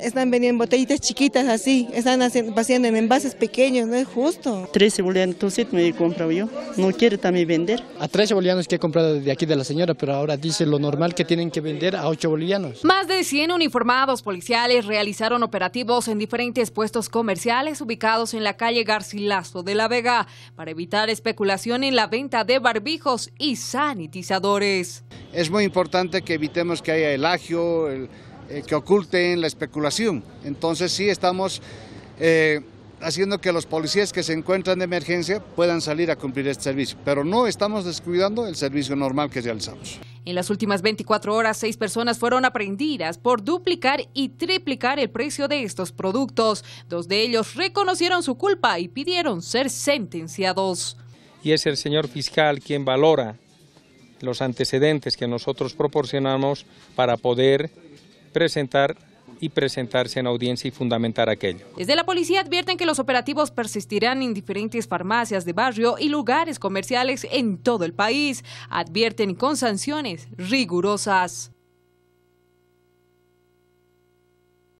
Están vendiendo botellitas chiquitas así, están haciendo, en envases pequeños, no es justo. 13 bolivianos, tú sí me he comprado yo, no quiere también vender. A 13 bolivianos que he comprado desde aquí de la señora, pero ahora dice lo normal que tienen que vender a 8 bolivianos. Más de 100 uniformados policiales realizaron operativos en diferentes puestos comerciales ubicados en la calle Garcilaso de la Vega para evitar especulación en la venta de barbijos y sanitizadores. Es muy importante que evitemos que haya elagio, el agio, el eh, que oculten la especulación. Entonces sí estamos eh, haciendo que los policías que se encuentran de emergencia puedan salir a cumplir este servicio, pero no estamos descuidando el servicio normal que realizamos. En las últimas 24 horas, seis personas fueron aprehendidas por duplicar y triplicar el precio de estos productos. Dos de ellos reconocieron su culpa y pidieron ser sentenciados. Y es el señor fiscal quien valora los antecedentes que nosotros proporcionamos para poder presentar y presentarse en audiencia y fundamentar aquello. Desde la policía advierten que los operativos persistirán en diferentes farmacias de barrio y lugares comerciales en todo el país. Advierten con sanciones rigurosas.